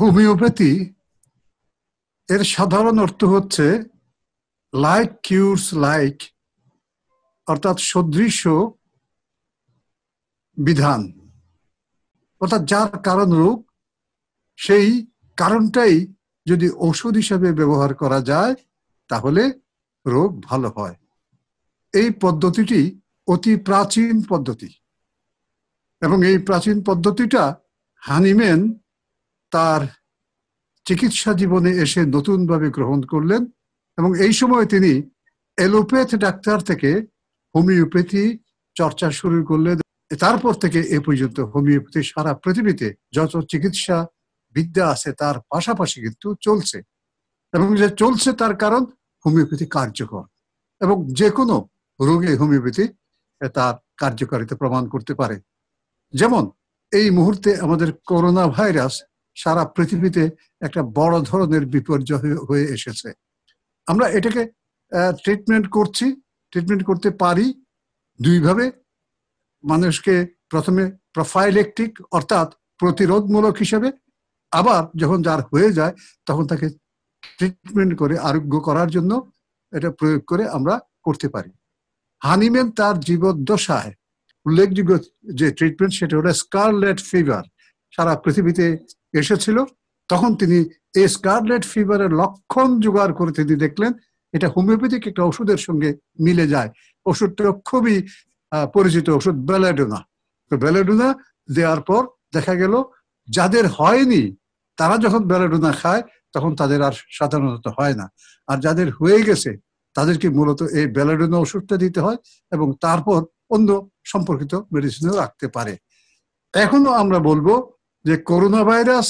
homeopathy এর সাধারণ অর্থ হচ্ছে লাইক কিউরস লাইক অর্থাৎ সদৃশ্য বিধান অর্থাৎ যার কারণ রোগ সেই কারণটাই যদি ওষুধ হিসাবে ব্যবহার করা যায় তাহলে রোগ ভালো হয় এই পদ্ধতিটি অতি প্রাচীন পদ্ধতি এবং এই প্রাচীন পদ্ধতিটা হানিম্যান তার চিকিৎসা জীবনে এসে নতুনভাবে গ্রহণ করলেন এবং এই সময় তিনি এলোপ্যাথ ডাক্তার থেকে হোমিওপ্যাথি চর্চা শুরু করলেন তারপর থেকে এ পর্যন্ত হোমিওপ্যাথি সারা পৃথিবীতে যত চিকিৎসা বিদ্যা আছে তার পাশাপাশি কিন্তু চলছে এবং যে চলছে তার কারণ হোমিওপ্যাথি কার্যকর এবং যে কোনো রোগে হোমিওপ্যাথি তার কার্যকারিতা প্রমাণ করতে পারে যেমন এই মুহূর্তে আমাদের করোনা ভাইরাস সারা পৃথিবীতে একটা বড় ধরনের বিপর্যয় হয়ে এসেছে আমরা এটাকে ট্রিটমেন্ট করছি ট্রিটমেন্ট করতে পারি দুইভাবে মানুষকে প্রথমে প্রোফাইলেকটিক অর্থাৎ প্রতিরোধমূলক হিসেবে আবার যখন যার হয়ে যায় তখন তাকে ট্রিটমেন্ট করে আরোগ্য করার জন্য এটা প্রয়োগ করে আমরা করতে পারি হানিমেন তার জীবদ্দশায় উল্লেখযোগ্য যে ট্রিটমেন্ট সেটা হলো স্কারলেট ফিভার সারা পৃথিবীতে এসেছিল তখন তিনি এই স্কারলেট ফিভারের লক্ষণ জোগাড় করে তিনি দেখলেন এটা হোমিওপ্যাথিক একটা ওষুধের সঙ্গে মিলে যায় ওষুধটা খুবই পরিচিত ওষুধ বেলাডোনা তো বেলাডোনা দেওয়ার পর দেখা গেল যাদের হয়নি তারা যখন বেলাডোনা খায় তখন তাদের আর সাধারণত হয় না আর যাদের হয়ে গেছে তাদেরকে মূলত এই বেলাডোনা ওষুধটা দিতে হয় এবং তারপর অন্য সম্পর্কিত মেডিসিনও রাখতে পারে এখনো আমরা বলবো যে করোনা ভাইরাস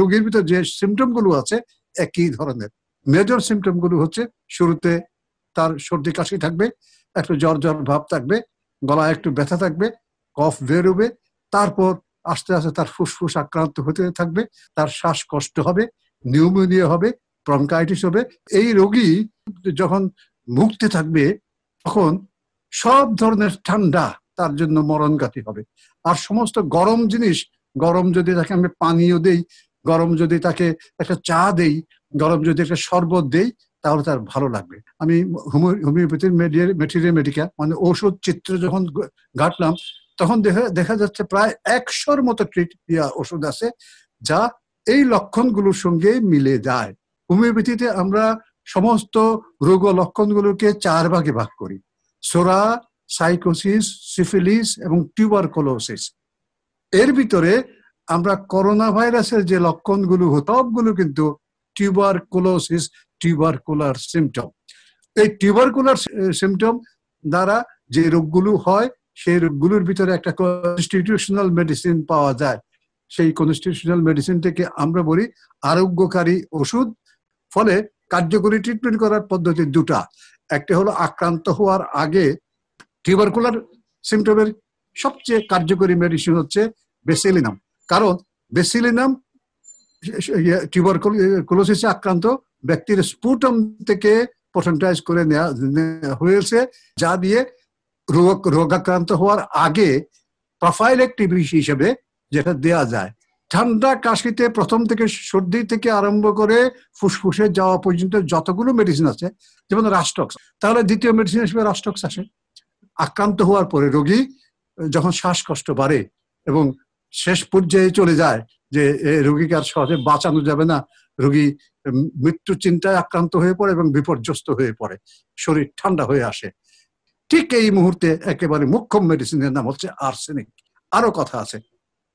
রোগীর ভিতরে যে সিমটম গুলো আছে একই ধরনের মেজর সিমটম গুলো হচ্ছে শুরুতে তার সর্দি কাশি থাকবে একটু জ্বর জ্বর ভাব থাকবে গলায় একটু ব্যথা থাকবে কফ বেরোবে তারপর আস্তে আস্তে তার ফুসফুস আক্রান্ত হতে থাকবে তার শ্বাসকষ্ট হবে নিউমোনিয়া হবে ব্রঙ্কাইটিস হবে এই রোগী যখন মুক্তি থাকবে তখন সব ধরনের ঠান্ডা তার জন্য মরণঘাতী হবে আর সমস্ত গরম জিনিস গরম যদি তাকে আমি পানীয় দেই গরম যদি তাকে একটা চা দেই গরম যদি একটা শরবত দেই তাহলে তার ভালো লাগবে আমি হোমিওপ্যাথির মেটেরিয়াল মেডিকা মানে ওষুধ চিত্র যখন ঘাটলাম তখন দেখা দেখা যাচ্ছে প্রায় একশোর মতো ট্রিট ওষুধ আছে যা এই লক্ষণগুলোর সঙ্গে মিলে যায় হোমিওপ্যাথিতে আমরা সমস্ত রোগ লক্ষণগুলোকে চার ভাগে ভাগ করি সোরা সাইকোসিস সিফিলিস এবং টিউবারকোলোসিস এর ভিতরে আমরা করোনা ভাইরাসের যে লক্ষণগুলো সবগুলো কিন্তু টিউবার টিউবারকুলার সিমটম এই টিউবারকুলার সিমটম দ্বারা যে রোগগুলো হয় সেই রোগগুলোর ভিতরে একটা কনস্টিটিউশনাল মেডিসিন পাওয়া যায় সেই কনস্টিটিউশনাল মেডিসিনটাকে আমরা বলি আরোগ্যকারী ওষুধ ফলে কার্যকরী ট্রিটমেন্ট করার পদ্ধতি দুটা একটা হলো আক্রান্ত হওয়ার আগে টিউবারকুলার সিমটমের সবচেয়ে কার্যকরী মেডিসিন হচ্ছে বেসিলিনাম কারণ বেসিলিনাম টিউবারকুলোসিসে ইয়ে, ইয়ে, আক্রান্ত ব্যক্তির স্পুটম থেকে পটেন্টাইজ করে নেওয়া হয়েছে যা দিয়ে রোগ রোগাক্রান্ত হওয়ার আগে একটিভিস হিসেবে যেটা দেয়া যায় ঠান্ডা কাশিতে প্রথম থেকে সর্দি থেকে আরম্ভ করে ফুসফুসে যাওয়া পর্যন্ত যতগুলো মেডিসিন আছে যেমন রাষ্ট্রক্স তাহলে দ্বিতীয় মেডিসিন হিসেবে রাস্টক্স আসে আক্রান্ত হওয়ার পরে রোগী যখন শ্বাসকষ্ট বাড়ে এবং শেষ পর্যায়ে চলে যায় যে রোগীকে আর সহজে বাঁচানো যাবে না রোগী মৃত্যু চিন্তায় আক্রান্ত হয়ে পড়ে এবং বিপর্যস্ত হয়ে পড়ে শরীর ঠান্ডা হয়ে আসে ঠিক এই মুহূর্তে একেবারে মুখ্য মেডিসিনের নাম হচ্ছে আর্সেনিক আরো কথা আছে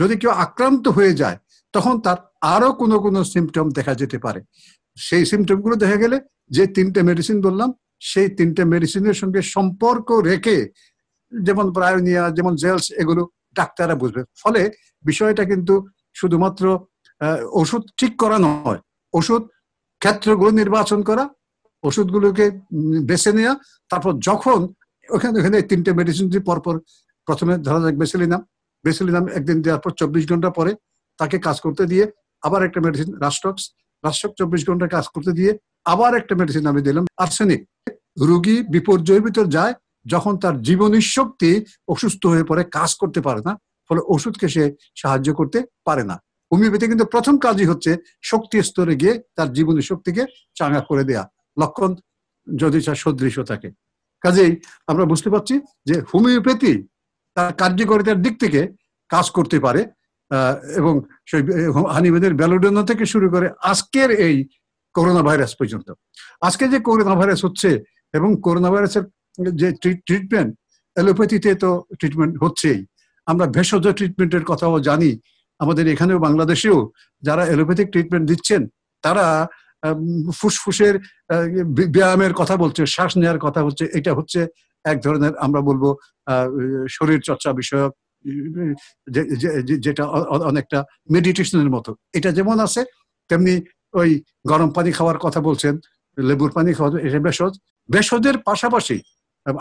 যদি কেউ আক্রান্ত হয়ে যায় তখন তার আরো কোনো কোনো সিমটম দেখা যেতে পারে সেই গুলো দেখা গেলে যে তিনটে মেডিসিন বললাম সেই তিনটে মেডিসিনের সঙ্গে সম্পর্ক রেখে যেমন প্রায়নিয়া যেমন জেলস এগুলো ডাক্তাররা বুঝবে ফলে বিষয়টা কিন্তু শুধুমাত্র ওষুধ ঠিক করা নয় ওষুধ ক্ষেত্রগুলো নির্বাচন করা ওষুধগুলোকে বেছে নেওয়া তারপর যখন ওখানে ওখানে তিনটে মেডিসিন পরপর প্রথমে ধরা যাক বেসেলিনাম নাম একদিন দেওয়ার পর চব্বিশ ঘন্টা পরে তাকে কাজ করতে দিয়ে আবার একটা মেডিসিন রাস্টক্স রাষ্ট্রক চব্বিশ ঘন্টা কাজ করতে দিয়ে আবার একটা মেডিসিন আমি দিলাম আর্সেনিক রুগী বিপর্যয়ের ভিতর যায় যখন তার জীবনী শক্তি অসুস্থ হয়ে পড়ে কাজ করতে পারে না ফলে ওষুধকে সে সাহায্য করতে পারে না হোমিওপ্যাথি কিন্তু প্রথম কাজই হচ্ছে শক্তি স্তরে গিয়ে তার জীবনী শক্তিকে চাঙ্গা করে দেয়া লক্ষণ যদি তার সদৃশ্য থাকে কাজেই আমরা বুঝতে পারছি যে হোমিওপ্যাথি তার কার্যকারিতার দিক থেকে কাজ করতে পারে এবং সেই হানিবেদের ব্যালোডোনা থেকে শুরু করে আজকের এই করোনা ভাইরাস পর্যন্ত আজকে যে করোনা ভাইরাস হচ্ছে এবং করোনা ভাইরাসের যে ট্রিটমেন্ট অ্যালোপ্যাথিতে তো ট্রিটমেন্ট হচ্ছেই আমরা ভেষজ ট্রিটমেন্টের কথাও জানি আমাদের এখানেও বাংলাদেশেও যারা অ্যালোপ্যাথিক ট্রিটমেন্ট দিচ্ছেন তারা ফুসফুসের ব্যায়ামের কথা বলছে শ্বাস নেওয়ার কথা হচ্ছে এটা হচ্ছে এক ধরনের আমরা বলবো শরীর চর্চা বিষয়ক যেটা অনেকটা মেডিটেশনের মতো এটা যেমন আছে তেমনি ওই গরম পানি খাওয়ার কথা বলছেন লেবুর পানি খাওয়া এটা ভেষজ ভেষজের পাশাপাশি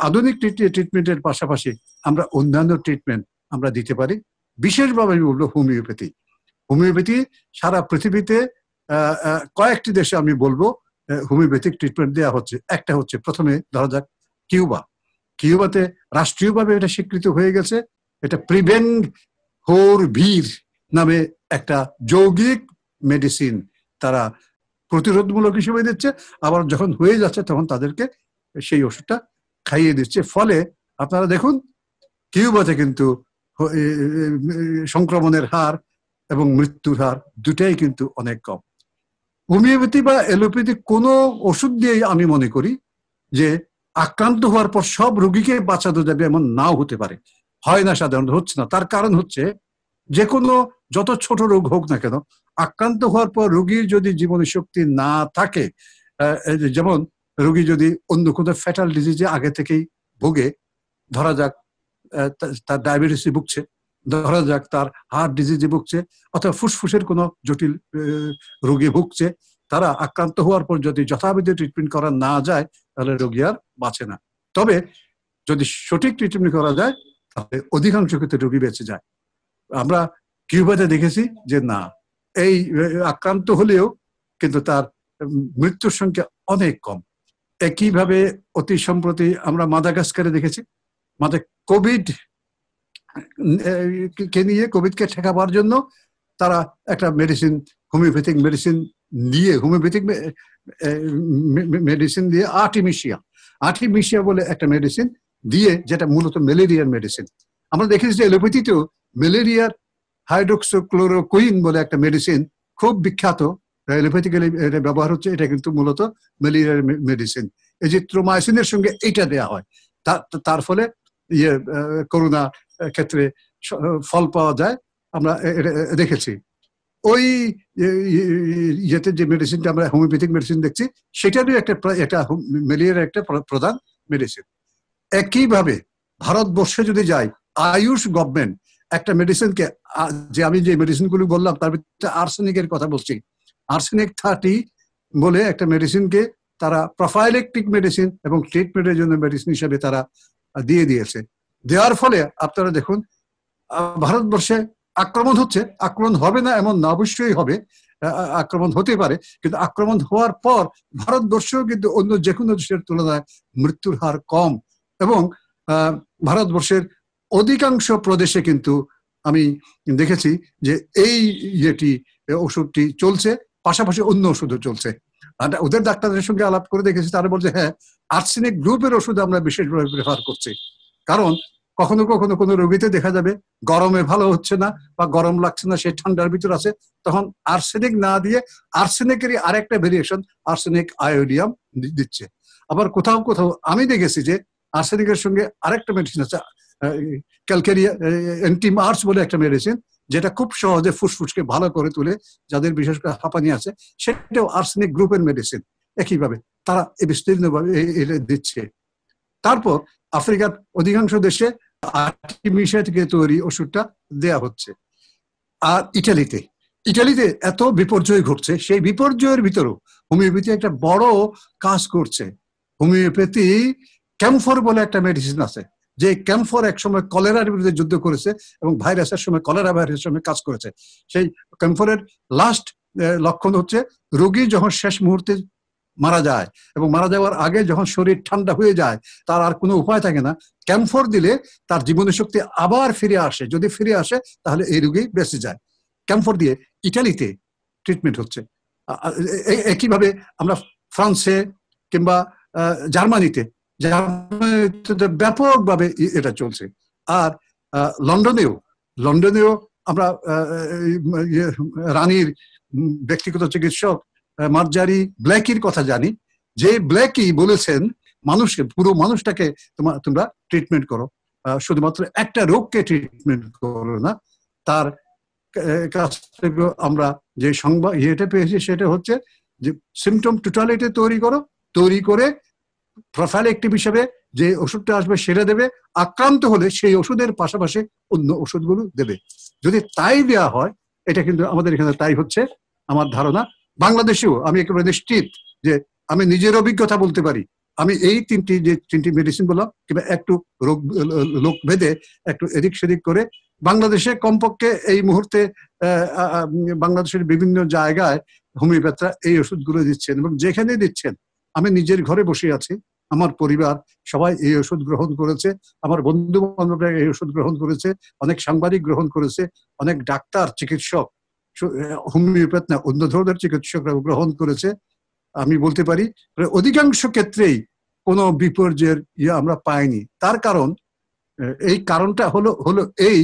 আধুনিক ট্রিটমেন্টের পাশাপাশি আমরা অন্যান্য ট্রিটমেন্ট আমরা দিতে পারি বিশেষভাবে আমি বলবো হোমিওপ্যাথি হোমিওপ্যাথি সারা পৃথিবীতে কয়েকটি দেশে আমি বলবো হোমিওপ্যাথিক ট্রিটমেন্ট দেওয়া হচ্ছে একটা হচ্ছে প্রথমে ধরা যাক কিউবা কিউবাতে রাষ্ট্রীয়ভাবে এটা স্বীকৃত হয়ে গেছে এটা প্রিভেন হোর ভির নামে একটা যৌগিক মেডিসিন তারা প্রতিরোধমূলক হিসেবে দিচ্ছে আবার যখন হয়ে যাচ্ছে তখন তাদেরকে সেই ওষুধটা খাইয়ে দিচ্ছে ফলে আপনারা দেখুন কিউবাতে কিন্তু সংক্রমণের হার এবং মৃত্যুর হার দুটাই কিন্তু অনেক কম হোমিওপ্যাথি বা অ্যালোপ্যাথি কোনো ওষুধ দিয়েই আমি মনে করি যে আক্রান্ত হওয়ার পর সব রুগীকে বাঁচানো যাবে এমন নাও হতে পারে হয় না সাধারণত হচ্ছে না তার কারণ হচ্ছে যে কোনো যত ছোট রোগ হোক না কেন আক্রান্ত হওয়ার পর রোগীর যদি জীবনী শক্তি না থাকে যেমন রোগী যদি অন্য কোনো ফ্যাটাল ডিজিজে আগে থেকেই ভোগে ধরা যাক তার ডায়াবেটিসে ভুগছে ধরা যাক তার হার্ট ডিজিজে ভুগছে অথবা ফুসফুসের কোনো জটিল রোগী ভুগছে তারা আক্রান্ত হওয়ার পর যদি যথাবিধি ট্রিটমেন্ট করা না যায় তাহলে রোগী আর বাঁচে না তবে যদি সঠিক ট্রিটমেন্ট করা যায় তাহলে অধিকাংশ ক্ষেত্রে রোগী বেঁচে যায় আমরা কিউবাতে দেখেছি যে না এই আক্রান্ত হলেও কিন্তু তার মৃত্যুর সংখ্যা অনেক কম একইভাবে অতি সম্প্রতি আমরা মাদাগাস্কারে দেখেছি মাদা কোভিড কে নিয়ে কোভিডকে ঠেকাবার জন্য তারা একটা মেডিসিন হোমিওপ্যাথিক মেডিসিন দিয়ে হোমিওপ্যাথিক মেডিসিন দিয়ে আর্টিমিশিয়া আর্টিমিশিয়া বলে একটা মেডিসিন দিয়ে যেটা মূলত ম্যালেরিয়ার মেডিসিন আমরা দেখেছি যে এলোপ্যাথিতেও ম্যালেরিয়ার হাইড্রোক্সোক্লোরোকুইন বলে একটা মেডিসিন খুব বিখ্যাত এলোপ্যাথিক্যালি এটা ব্যবহার হচ্ছে এটা কিন্তু মূলত ম্যালেরিয়ার মেডিসিন এই যে ত্রোমাইসিনের সঙ্গে এইটা দেয়া হয় তার ফলে ইয়ে করোনা ক্ষেত্রে ফল পাওয়া যায় আমরা দেখেছি ওই ইয়ে, ইয়েতে যে মেডিসিনটা আমরা হোমিওপ্যাথিক মেডিসিন দেখছি সেটারও একটা একটা ম্যালেরিয়ার একটা প্রধান মেডিসিন একইভাবে ভারতবর্ষে যদি যাই আয়ুষ গভর্নমেন্ট একটা মেডিসিনকে যে আমি যে মেডিসিনগুলো বললাম তার ভিতরে আর্সেনিকের কথা বলছি আর্সেনিক থার্টি বলে একটা মেডিসিনকে তারা প্রোফাইলেকটিক মেডিসিন এবং ট্রিটমেন্টের জন্য মেডিসিন হিসাবে তারা দিয়ে দিয়েছে দেওয়ার ফলে আপনারা দেখুন ভারতবর্ষে আক্রমণ হচ্ছে আক্রমণ হবে না এমন না অবশ্যই হবে আক্রমণ হতে পারে কিন্তু আক্রমণ হওয়ার পর ভারতবর্ষেও কিন্তু অন্য যে কোনো দেশের তুলনায় মৃত্যুর হার কম এবং ভারতবর্ষের অধিকাংশ প্রদেশে কিন্তু আমি দেখেছি যে এই যেটি ওষুধটি চলছে পাশাপাশি অন্য ওষুধও চলছে ওদের ডাক্তারদের সঙ্গে আলাপ করে দেখেছি তারা বলছে হ্যাঁ আর্সেনিক গ্রুপের ওষুধ আমরা বিশেষভাবে প্রেফার করছি কারণ কখনো কখনো কোনো রোগীতে দেখা যাবে গরমে ভালো হচ্ছে না বা গরম লাগছে না সে ঠান্ডার ভিতর আছে তখন আর্সেনিক না দিয়ে আর্সেনিকেরই আরেকটা ভেরিয়েশন আর্সেনিক আয়োডিয়াম দিচ্ছে আবার কোথাও কোথাও আমি দেখেছি যে আর্সেনিকের সঙ্গে আরেকটা মেডিসিন আছে ক্যালকেরিয়া এন্টিমার্স বলে একটা মেডিসিন যেটা খুব সহজে ফুসফুসকে ভালো করে তুলে যাদের বিশেষ করে হাঁপানি আছে সেটাও আর্সেনিক গ্রুপের মেডিসিন একইভাবে তারা বিস্তীর্ণভাবে দিচ্ছে তারপর আফ্রিকার অধিকাংশ দেশে আর্টিমিশিয়া থেকে তৈরি ওষুধটা দেয়া হচ্ছে আর ইটালিতে ইটালিতে এত বিপর্যয় ঘটছে সেই বিপর্যয়ের ভিতরেও হোমিওপ্যাথি একটা বড় কাজ করছে হোমিওপ্যাথি ক্যাম্ফর বলে একটা মেডিসিন আছে যে এক একসময় কলেরার বিরুদ্ধে যুদ্ধ করেছে এবং ভাইরাসের সময় কলেরা ভাইরাসের সময় কাজ করেছে সেই ক্যাম্পফরের লাস্ট লক্ষণ হচ্ছে রোগী যখন শেষ মুহূর্তে মারা যায় এবং মারা যাওয়ার আগে যখন শরীর ঠান্ডা হয়ে যায় তার আর কোনো উপায় থাকে না ক্যাম্ফোর দিলে তার জীবনী শক্তি আবার ফিরে আসে যদি ফিরে আসে তাহলে এই রোগী বেঁচে যায় ক্যাম্ফোর দিয়ে ইটালিতে ট্রিটমেন্ট হচ্ছে একইভাবে আমরা ফ্রান্সে কিংবা জার্মানিতে ব্যাপকভাবে এটা চলছে আর লন্ডনেও লন্ডনেও আমরা ইয়ে, রানীর ব্যক্তিগত চিকিৎসক মার্জারি ব্ল্যাকির কথা জানি যে ব্ল্যাকি বলেছেন মানুষকে পুরো মানুষটাকে তোমার তোমরা ট্রিটমেন্ট করো শুধুমাত্র একটা রোগকে ট্রিটমেন্ট করো না তার কাছ থেকে আমরা যে সংবাদ ইয়েটা পেয়েছি সেটা হচ্ছে যে সিমটম টোটালিটি তৈরি করো তৈরি করে প্রোফাইলেকটিভ হিসেবে যে ওষুধটা আসবে সেটা দেবে আক্রান্ত হলে সেই ওষুধের পাশাপাশি অন্য ওষুধগুলো দেবে যদি তাই দেওয়া হয় এটা কিন্তু আমাদের এখানে তাই হচ্ছে আমার ধারণা বাংলাদেশেও আমি একেবারে নিশ্চিত যে আমি নিজের অভিজ্ঞতা বলতে পারি আমি এই তিনটি যে তিনটি মেডিসিন বললাম কিংবা একটু রোগ লোক ভেদে একটু এদিক সেদিক করে বাংলাদেশে কমপক্ষে এই মুহূর্তে বাংলাদেশের বিভিন্ন জায়গায় হোমিওপ্যাথরা এই ওষুধগুলো দিচ্ছেন এবং যেখানে দিচ্ছেন আমি নিজের ঘরে বসে আছি আমার পরিবার সবাই এই ওষুধ গ্রহণ করেছে আমার বন্ধু বান্ধবরা এই ওষুধ গ্রহণ করেছে অনেক সাংবাদিক গ্রহণ করেছে অনেক ডাক্তার চিকিৎসক হোমিওপ্যাথ না অন্য ধরনের চিকিৎসকরা গ্রহণ করেছে আমি বলতে পারি অধিকাংশ ক্ষেত্রেই কোনো বিপর্যয়ের ইয়ে আমরা পাইনি তার কারণ এই কারণটা হলো হলো এই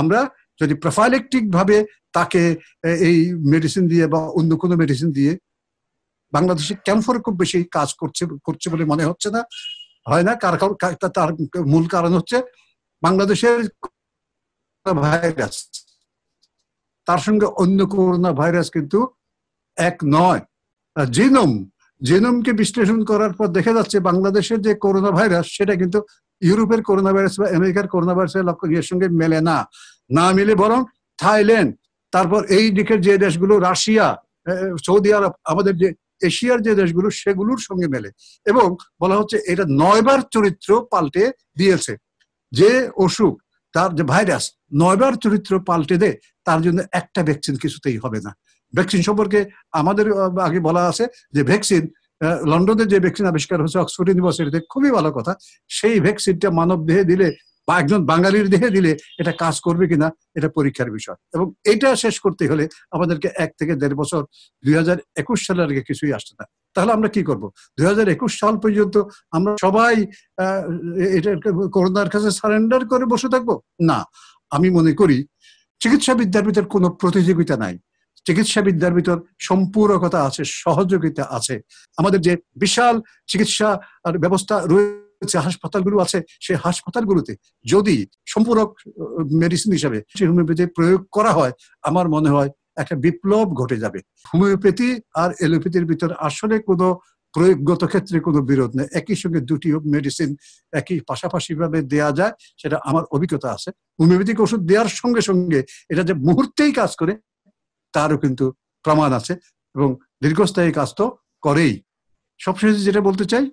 আমরা যদি প্রফাইলেকটিক ভাবে তাকে এই মেডিসিন দিয়ে বা অন্য কোনো মেডিসিন দিয়ে বাংলাদেশে ক্যাম্পরে খুব বেশি কাজ করছে করছে বলে মনে হচ্ছে না হয় না কার তার মূল কারণ হচ্ছে বাংলাদেশের ভাইরাস তার সঙ্গে অন্য করোনা ভাইরাস কিন্তু এক নয় জিনম জিনমকে বিশ্লেষণ করার পর দেখা যাচ্ছে বাংলাদেশের যে করোনা ভাইরাস সেটা কিন্তু ইউরোপের করোনা ভাইরাস বা আমেরিকার করোনা ভাইরাসের লক্ষণ এর সঙ্গে মেলে না না মিলে বরং থাইল্যান্ড তারপর এই দিকের যে দেশগুলো রাশিয়া সৌদি আরব আমাদের যে এশিয়ার যে দেশগুলো সেগুলোর সঙ্গে মেলে এবং বলা হচ্ছে এটা নয়বার চরিত্র পাল্টে দিয়েছে যে অসুখ তার যে ভাইরাস নয়বার চরিত্র পাল্টে দেয় তার জন্য একটা ভ্যাকসিন কিছুতেই হবে না ভ্যাকসিন সম্পর্কে আমাদের আগে বলা আছে যে ভ্যাকসিন লন্ডনের যে ভ্যাকসিন আবিষ্কার হয়েছে অক্সফোর্ড ইউনিভার্সিটিতে খুবই ভালো কথা সেই ভ্যাকসিনটা মানব দেহে দিলে বা একজন বাঙালির দেহে দিলে এটা কাজ করবে কিনা এটা পরীক্ষার বিষয় এবং এটা শেষ করতে হলে আমাদেরকে এক থেকে দেড় বছর দুই সালের আগে কিছুই আসছে না তাহলে আমরা কি করব দুই সাল পর্যন্ত আমরা সবাই এটা করোনার কাছে সারেন্ডার করে বসে থাকবো না আমি মনে করি চিকিৎসা বিদ্যার ভিতর কোনো প্রতিযোগিতা নাই চিকিৎসা বিদ্যার ভিতর সম্পূরকতা আছে সহযোগিতা আছে আমাদের যে বিশাল চিকিৎসা ব্যবস্থা রয়েছে যে হাসপাতালগুলো আছে সেই হাসপাতালগুলোতে যদি সম্পূরক মেডিসিন হিসাবে হোমিওপ্যাথি প্রয়োগ করা হয় আমার মনে হয় একটা বিপ্লব ঘটে যাবে হোমিওপ্যাথি আর এলোপ্যাথির ভিতরে আসলে কোনো প্রয়োগগত ক্ষেত্রে কোনো বিরোধ নেই একই সঙ্গে দুটি মেডিসিন একই পাশাপাশি ভাবে দেওয়া যায় সেটা আমার অভিজ্ঞতা আছে হোমিওপ্যাথিক ওষুধ দেওয়ার সঙ্গে সঙ্গে এটা যে মুহূর্তেই কাজ করে তারও কিন্তু প্রমাণ আছে এবং দীর্ঘস্থায়ী কাজ তো করেই সবশেষে যেটা বলতে চাই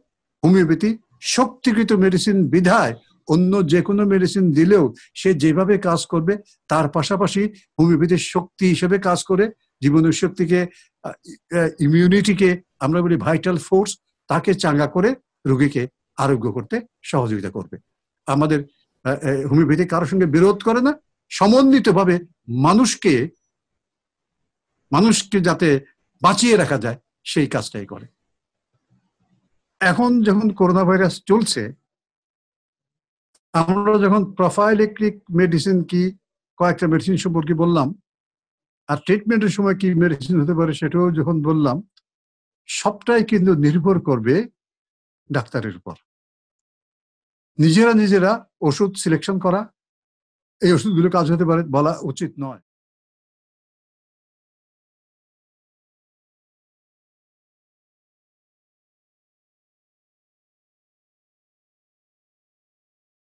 হোমিওপ্যাথি শক্তিকৃত মেডিসিন বিধায় অন্য যে কোনো মেডিসিন দিলেও সে যেভাবে কাজ করবে তার পাশাপাশি হোমিওপ্যাথির শক্তি হিসেবে কাজ করে জীবনের শক্তিকে ইমিউনিটিকে আমরা বলি ভাইটাল ফোর্স তাকে চাঙ্গা করে রুগীকে আরোগ্য করতে সহযোগিতা করবে আমাদের হোমিওপ্যাথি কারোর সঙ্গে বিরোধ করে না সমন্বিতভাবে মানুষকে মানুষকে যাতে বাঁচিয়ে রাখা যায় সেই কাজটাই করে এখন যখন করোনা ভাইরাস চলছে আমরা যখন প্রোফাইলেক্ট্রিক মেডিসিন কি কয়েকটা মেডিসিন সম্পর্কে বললাম আর ট্রিটমেন্টের সময় কি মেডিসিন হতে পারে সেটাও যখন বললাম সবটাই কিন্তু নির্ভর করবে ডাক্তারের উপর নিজেরা নিজেরা ওষুধ সিলেকশন করা এই ওষুধগুলো কাজ হতে পারে বলা উচিত নয়